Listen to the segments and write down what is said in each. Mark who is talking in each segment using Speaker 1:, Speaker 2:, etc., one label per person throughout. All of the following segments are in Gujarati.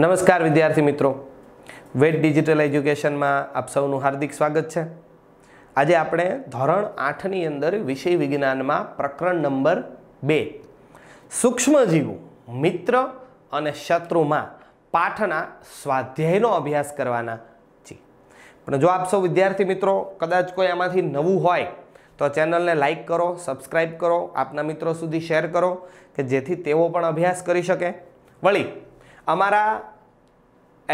Speaker 1: નમસ્કાર વિદ્યાર્થી મિત્રો વેટ ડિજિટલ એજ્યુકેશનમાં આપ સૌનું હાર્દિક સ્વાગત છે આજે આપણે ધોરણ આઠની અંદર વિષય વિજ્ઞાનમાં પ્રકરણ નંબર બે સૂક્ષ્મજીવો મિત્ર અને શત્રુમાં પાઠના સ્વાધ્યાયનો અભ્યાસ કરવાના છે પણ જો આપ સૌ વિદ્યાર્થી મિત્રો કદાચ કોઈ આમાંથી નવું હોય તો ચેનલને લાઇક કરો સબસ્ક્રાઈબ કરો આપના મિત્રો સુધી શેર કરો કે જેથી તેઓ પણ અભ્યાસ કરી શકે વળી અમારા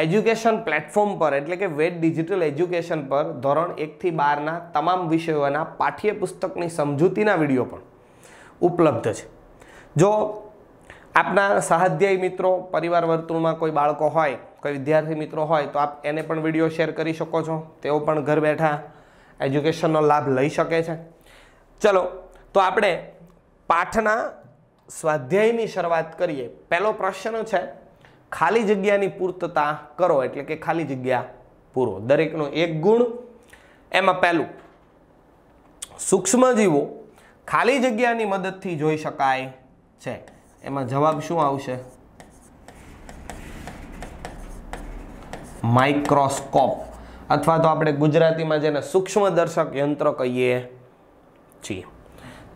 Speaker 1: એજ્યુકેશન પ્લેટફોર્મ પર એટલે કે વેદ ડિજિટલ એજ્યુકેશન પર ધોરણ એકથી બારના તમામ વિષયોના પાઠ્યપુસ્તકની સમજૂતીના વિડીયો પણ ઉપલબ્ધ છે જો આપના સહાધ્યાયી મિત્રો પરિવાર વર્તુળમાં કોઈ બાળકો હોય કોઈ વિદ્યાર્થી મિત્રો હોય તો આપ એને પણ વિડીયો શેર કરી શકો છો તેઓ પણ ઘર બેઠા એજ્યુકેશનનો લાભ લઈ શકે છે ચલો તો આપણે પાઠના સ્વાધ્યાયની શરૂઆત કરીએ પહેલો પ્રશ્ન છે ખાલી જગ્યાની પૂર્તતા કરો એટલે કે ખાલી જગ્યા પૂરો દરેકનો એક ગુણ એમાં પહેલું સૂક્ષ્મજીવો ખાલી જગ્યાની મદદથી જોઈ શકાય છે એમાં જવાબ શું આવશે માઇક્રોસ્કોપ અથવા તો આપણે ગુજરાતીમાં જેને સૂક્ષ્મદર્શક યંત્ર કહીએ છીએ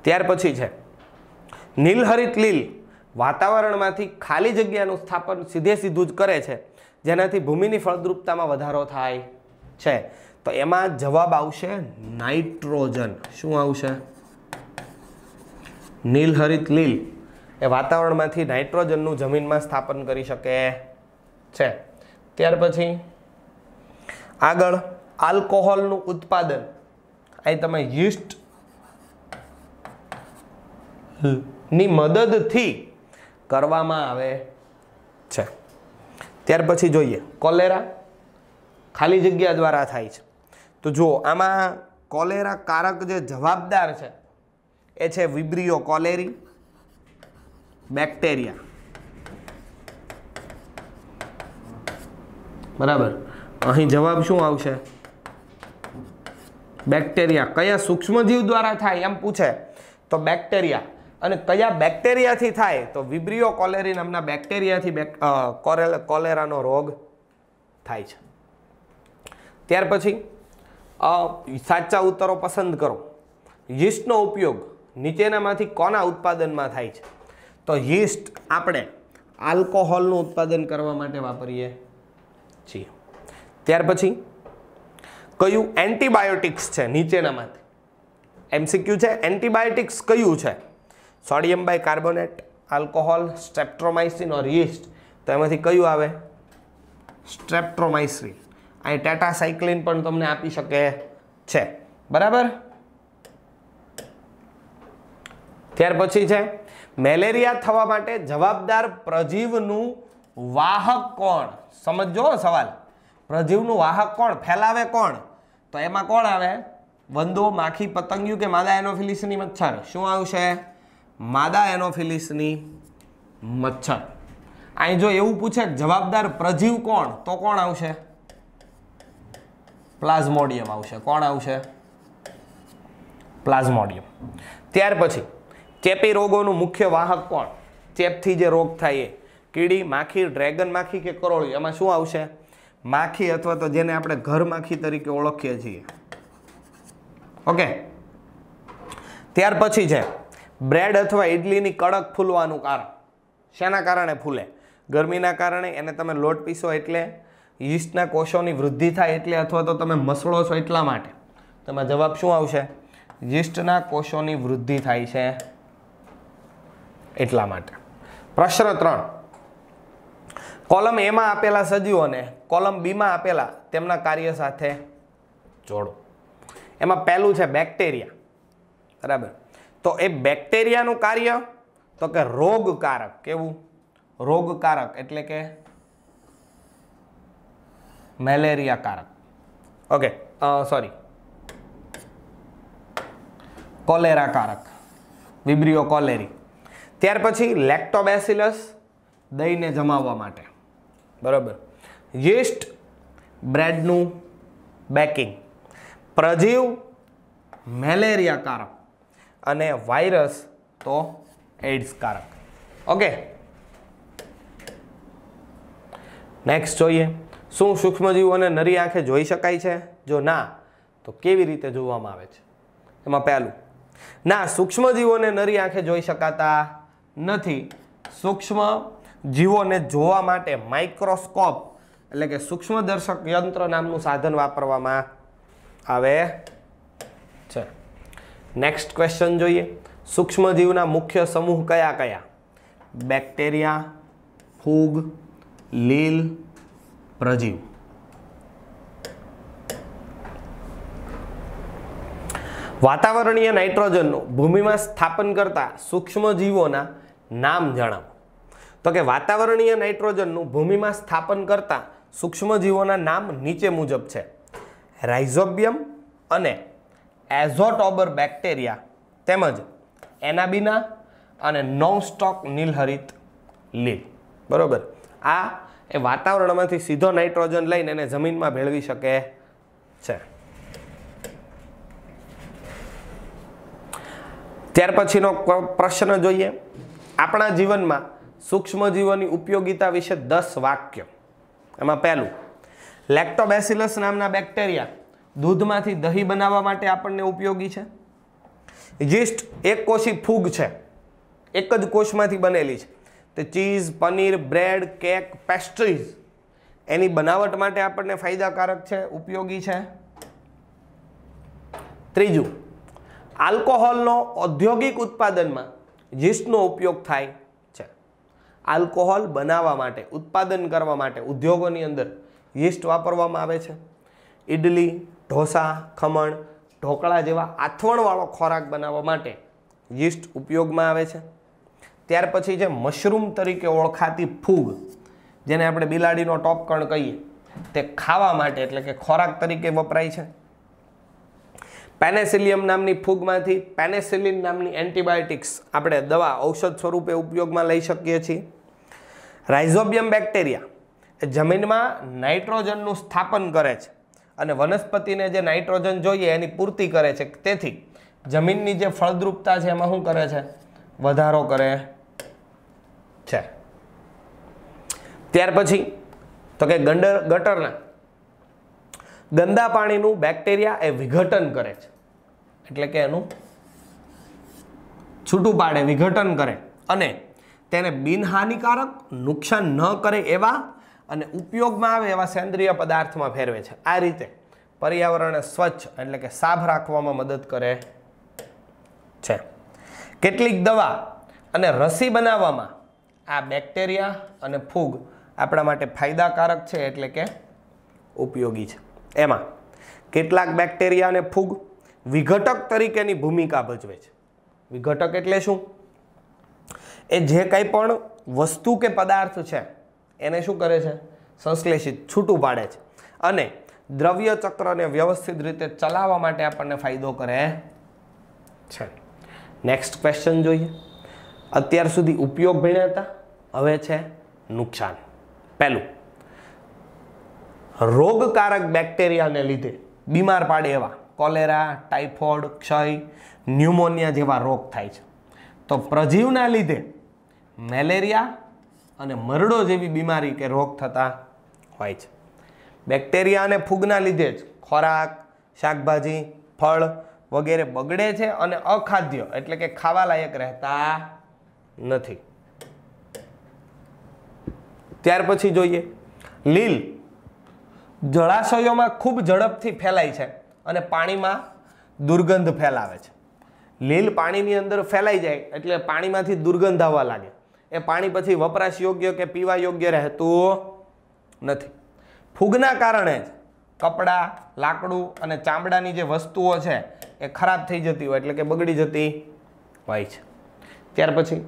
Speaker 1: ત્યાર પછી છે નીલહરિત લીલ વાતાવરણમાંથી ખાલી જગ્યાનું સ્થાપન સીધે સીધું જ કરે છે જેનાથી ભૂમિની ફળદ્રુપતામાં વધારો થાય છે તો એમાં જવાબ આવશે નાઇટ્રોજન શું આવશે નીલહરિત લીલ એ વાતાવરણમાંથી નાઇટ્રોજનનું જમીનમાં સ્થાપન કરી શકે છે ત્યાર પછી આગળ આલ્કોહોલનું ઉત્પાદન અહીં તમે યીસ્ટ ની મદદથી કરવામાં આવે છે ત્યાર પછી જોઈએ કોલેરા ખાલી જગ્યા દ્વારા થાય છે તો જુઓ આમાં કોલેરા કારક જે જવાબદાર છે એ છે વિબ્રિયો કોલેરી બેક્ટેરિયા બરાબર અહીં જવાબ શું આવશે બેક્ટેરિયા કયા સૂક્ષ્મજીવ દ્વારા થાય એમ પૂછે તો બેક્ટેરિયા અને કયા બેક્ટેરિયાથી થાય તો વિબ્રિયો કોલેરી નામના બેક્ટેરિયાથી કોરેલ કોલેરાનો રોગ થાય છે ત્યાર પછી સાચા ઉત્તરો પસંદ કરો યીસ્ટનો ઉપયોગ નીચેનામાંથી કોના ઉત્પાદનમાં થાય છે તો યીસ્ટ આપણે આલ્કોહોલનું ઉત્પાદન કરવા માટે વાપરીએ છીએ ત્યાર પછી કયું એન્ટીબાયોટિક્સ છે નીચેનામાંથી એમસીક્યુ છે એન્ટીબાયોટિક્સ કયું છે sodium bicarbonate alcohol streptomycin or yeast તો એમાંથી કયું આવે સ્ટ્રેપ્ટ્રોમાઇસિન અહીં ટેટા ટેટાસાઇક્લિન પણ તમને આપી શકે છે બરાબર ત્યાર પછી છે મેલેરિયા થવા માટે જવાબદાર પ્રજીવનું વાહક કોણ સમજો સવાલ પ્રજીવનું વાહક કોણ ફેલાવે કોણ તો એમાં કોણ આવે વંદો માખી પતંગિયું કે માદા એનોફિલિસની મચ્છર શું આવશે માદા એનોફિલિસની મચ્છર અહીં જો એવું પૂછે જવાબદાર પ્રજીવ કોણ તો કોણ આવશે પ્લાઝ્મોડિયમ આવશે કોણ આવશે પ્લાઝ્મોડિયમ ત્યાર પછી ચેપી રોગોનું મુખ્ય વાહક કોણ ચેપથી જે રોગ થાય એ કીડી માખી ડ્રેગન માખી કે કરોળી એમાં શું આવશે માખી અથવા તો જેને આપણે ઘર માખી તરીકે ઓળખીએ છીએ ઓકે ત્યાર પછી છે બ્રેડ અથવા ઇડલીની કડક ફૂલવાનું કારણ શેના કારણે ફૂલે ગરમીના કારણે એને તમે લોટ પીશો એટલે યીસ્ટના કોષોની વૃદ્ધિ થાય એટલે અથવા તો તમે મસળો છો એટલા માટે તમારો જવાબ શું આવશે યીસ્ટના કોષોની વૃદ્ધિ થાય છે એટલા માટે પ્રશ્ન ત્રણ કોલમ એમાં આપેલા સજીવોને કોલમ બીમાં આપેલા તેમના કાર્ય સાથે જોડો એમાં પહેલું છે બેક્ટેરિયા બરાબર તો એ બેક્ટેરિયાનું કાર્ય તો કે રોગકારક કેવું રોગકારક એટલે કે મેલેરિયાકારક ઓકે સોરી કોલેરાકારક કારક વિબ્રિયો કોલેરી ત્યાર પછી લેક્ટોબેસિલસ દહીંને જમાવવા માટે બરાબર યીસ્ટ બ્રેડનું બેકિંગ પ્રજીવ મેલેરિયાકારક અને વાયરસ તો એડ્સ કારક ઓકે નેક્સ્ટ જોઈએ શું સૂક્ષ્મજીવોને નરી આંખે જોઈ શકાય છે જો ના તો કેવી રીતે જોવામાં આવે છે એમાં પહેલું ના સૂક્ષ્મજીવોને નરી આંખે જોઈ શકાતા નથી સૂક્ષ્મ જીવોને જોવા માટે માઇક્રોસ્કોપ એટલે કે સૂક્ષ્મદર્શક યંત્ર નામનું સાધન વાપરવામાં આવે છે નેક્સ્ટ ક્વેશ્ચન જોઈએ સૂક્ષ્મજીવના મુખ્ય સમૂહ કયા કયા બેક્ટેરિયા ફૂગ લીલ પ્રજીવ વાતાવરણીય નાઇટ્રોજનનું ભૂમિમાં સ્થાપન કરતા સૂક્ષ્મજીવોના નામ જણાવો તો કે વાતાવરણીય નાઇટ્રોજનનું ભૂમિમાં સ્થાપન કરતા સૂક્ષ્મજીવોના નામ નીચે મુજબ છે રાઇઝોબિયમ અને એઝોટોબર બેક્ટેરિયા તેમજ એનાબીના અને નોનસ્ટોક નીલહરિત લીલ બરાબર આ એ વાતાવરણમાંથી સીધો નાઇટ્રોજન લઈને એને જમીનમાં ભેળવી શકે છે ત્યાર પછીનો પ્રશ્ન જોઈએ આપણા જીવનમાં સૂક્ષ્મજીવોની ઉપયોગિતા વિશે દસ વાક્ય એમાં પહેલું લેક્ટોબેસિલસ નામના બેક્ટેરિયા દૂધમાંથી દહીં બનાવવા માટે આપણને ઉપયોગી છે જીસ્ટ એક કોશી ફૂગ છે એક જ કોષમાંથી બનેલી છે તે cheese paneer bread cake pastries એની બનાવટ માટે આપણને ફાયદાકારક છે ઉપયોગી છે ત્રીજું આલ્કોહોલનો ઔદ્યોગિક ઉત્પાદનમાં જીસ્ટનો ઉપયોગ થાય છે આલ્કોહોલ બનાવવા માટે ઉત્પાદન કરવા માટે ઉદ્યોગોની અંદર યીસ્ટ વાપરવામાં આવે છે ઇડલી ઢોસા ખમણ ઢોકળા જેવા આથવણવાળો ખોરાક બનાવવા માટે યીસ્ટ ઉપયોગમાં આવે છે ત્યાર પછી જે મશરૂમ તરીકે ઓળખાતી ફૂગ જેને આપણે બિલાડીનો ટોપકણ કહીએ તે ખાવા માટે એટલે કે ખોરાક તરીકે વપરાય છે પેનેસિલિયમ નામની ફૂગમાંથી પેનેસિલિન નામની એન્ટીબાયોટિક્સ આપણે દવા ઔષધ સ્વરૂપે ઉપયોગમાં લઈ શકીએ છીએ રાઇઝોબિયમ બેક્ટેરિયા એ જમીનમાં નાઇટ્રોજનનું સ્થાપન કરે છે અને વનસ્પતિને જે નાઇટ્રોજન જોઈએ એની પૂર્તિ કરે છે તેથી જમીનની જે ફળદ્રુપતા છે એમાં શું કરે છે વધારો કરે છે ત્યાર પછી તો કે ગંડર ગટરના ગંદા પાણીનું બેક્ટેરિયા એ વિઘટન કરે છે એટલે કે એનું છૂટું પાડે વિઘટન કરે અને તેને બિનહાનિકારક નુકસાન ન કરે એવા અને ઉપયોગમાં આવે એવા સેન્દ્રિય પદાર્થમાં ફેરવે છે આ રીતે પર્યાવરણને સ્વચ્છ એટલે કે સાફ રાખવામાં મદદ કરે છે કેટલીક દવા અને રસી બનાવવામાં આ બેક્ટેરિયા અને ફૂગ આપણા માટે ફાયદાકારક છે એટલે કે ઉપયોગી છે એમાં કેટલાક બેક્ટેરિયા અને ફૂગ વિઘટક તરીકેની ભૂમિકા ભજવે છે વિઘટક એટલે શું એ જે કંઈ પણ વસ્તુ કે પદાર્થ છે એને શું કરે છે સંશ્લેષિત છૂટું પાડે છે અને દ્રવ્ય ચક્રને વ્યવસ્થિત રીતે ચલાવવા માટે આપણને ફાયદો કરે છે નેક્સ્ટ ક્વેશ્ચન જોઈએ અત્યાર સુધી ઉપયોગ ભણ્યા હતા હવે છે નુકસાન પહેલું રોગકારક બેક્ટેરિયાને લીધે બીમાર પાડે એવા કોલેરા ટાઇફોઇડ ક્ષય ન્યુમોનિયા જેવા રોગ થાય છે તો પ્રજીવના લીધે મેલેરિયા અને મરડો જેવી બીમારી કે રોગ થતા હોય છે બેક્ટેરિયા અને ફૂગના લીધે જ ખોરાક શાકભાજી ફળ વગેરે બગડે છે અને અખાદ્ય એટલે કે ખાવા લાયક રહેતા નથી ત્યાર પછી જોઈએ લીલ જળાશયોમાં ખૂબ ઝડપથી ફેલાય છે અને પાણીમાં દુર્ગંધ ફેલાવે છે લીલ પાણીની અંદર ફેલાઈ જાય એટલે પાણીમાંથી દુર્ગંધ આવવા લાગે એ પાણી પછી વપરાશ યોગ્ય કે પીવા યોગ્ય રહેતું નથી ફૂગના કારણે જ કપડાં લાકડું અને ચામડાની જે વસ્તુઓ છે એ ખરાબ થઈ જતી હોય એટલે કે બગડી જતી હોય છે ત્યાર પછી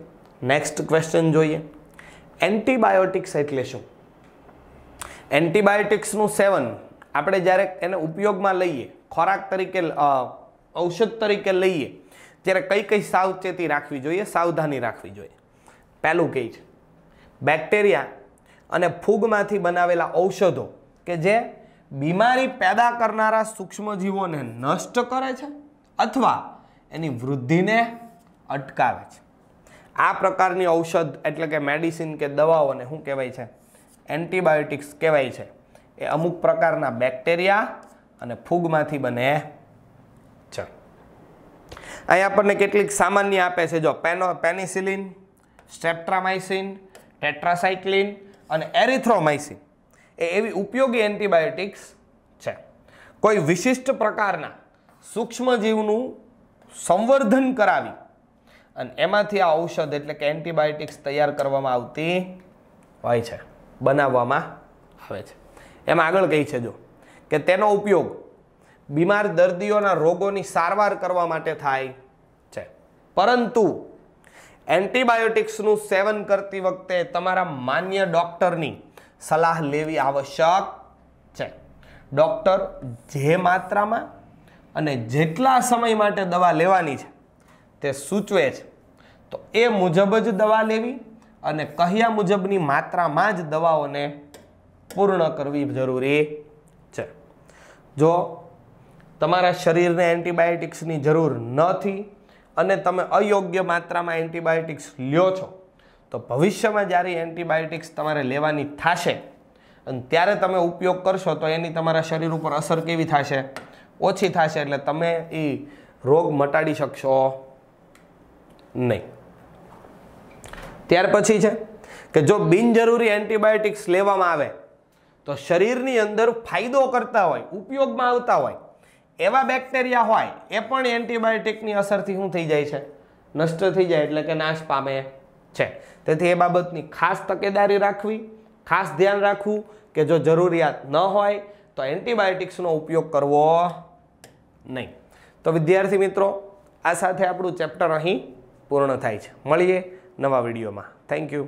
Speaker 1: નેક્સ્ટ ક્વેશ્ચન જોઈએ એન્ટીબાયોટિક્સ એટલે શું એન્ટીબાયોટિક્સનું સેવન આપણે જ્યારે એને ઉપયોગમાં લઈએ ખોરાક તરીકે ઔષધ તરીકે લઈએ ત્યારે કઈ કઈ સાવચેતી રાખવી જોઈએ સાવધાની રાખવી જોઈએ પહેલું કહે છે બેક્ટેરિયા અને ફૂગમાંથી બનાવેલા ઔષધો કે જે બીમારી પેદા કરનારા સૂક્ષ્મજીવોને નષ્ટ કરે છે અથવા એની વૃદ્ધિને અટકાવે છે આ પ્રકારની ઔષધ એટલે કે મેડિસિન કે દવાઓને શું કહેવાય છે એન્ટીબાયોટિક્સ કહેવાય છે એ અમુક પ્રકારના બેક્ટેરિયા અને ફૂગમાંથી બને છે અહીં આપણને કેટલીક સામાન્ય આપે છે જો પેનો પેનિસિલિન સ્ટેપ્ટ્રામાઇસિન ટેટ્રાસાઇક્લિન અને એરિથ્રોમાઇસિન એ એવી ઉપયોગી એન્ટીબાયોટિક્સ છે કોઈ વિશિષ્ટ પ્રકારના સૂક્ષ્મજીવનું સંવર્ધન કરાવી અને એમાંથી આ ઔષધ એટલે કે એન્ટીબાયોટિક્સ તૈયાર કરવામાં આવતી હોય છે બનાવવામાં આવે છે એમાં આગળ કહી છે જો કે તેનો ઉપયોગ બીમાર દર્દીઓના રોગોની સારવાર કરવા માટે થાય છે પરંતુ એન્ટીબાયોટિક્સનું સેવન કરતી વખતે તમારા માન્ય ડૉક્ટરની સલાહ લેવી આવશ્યક છે ડૉક્ટર જે માત્રામાં અને જેટલા સમય માટે દવા લેવાની છે તે સૂચવે છે તો એ મુજબ જ દવા લેવી અને કહ્યા મુજબની માત્રામાં જ દવાઓને પૂર્ણ કરવી જરૂરી છે જો તમારા શરીરને એન્ટીબાયોટિક્સની જરૂર નથી અને તમે અયોગ્ય માત્રામાં એન્ટીબાયોટિક્સ લ્યો છો તો ભવિષ્યમાં જ્યારે એન્ટીબાયોટિક્સ તમારે લેવાની થશે અને ત્યારે તમે ઉપયોગ કરશો તો એની તમારા શરીર ઉપર અસર કેવી થશે ઓછી થશે એટલે તમે એ રોગ મટાડી શકશો નહીં ત્યાર પછી છે કે જો બિનજરૂરી એન્ટીબાયોટિક્સ લેવામાં આવે તો શરીરની અંદર ફાયદો કરતા હોય ઉપયોગમાં આવતા હોય એવા બેક્ટેરિયા હોય એ પણ એન્ટીબાયોટિકની અસરથી શું થઈ જાય છે નષ્ટ થઈ જાય એટલે કે નાશ પામે છે તેથી એ બાબતની ખાસ તકેદારી રાખવી ખાસ ધ્યાન રાખવું કે જો જરૂરિયાત ન હોય તો એન્ટીબાયોટિક્સનો ઉપયોગ કરવો નહીં તો વિદ્યાર્થી મિત્રો આ સાથે આપણું ચેપ્ટર અહીં પૂર્ણ થાય છે મળીએ નવા વિડીયોમાં થેન્ક યુ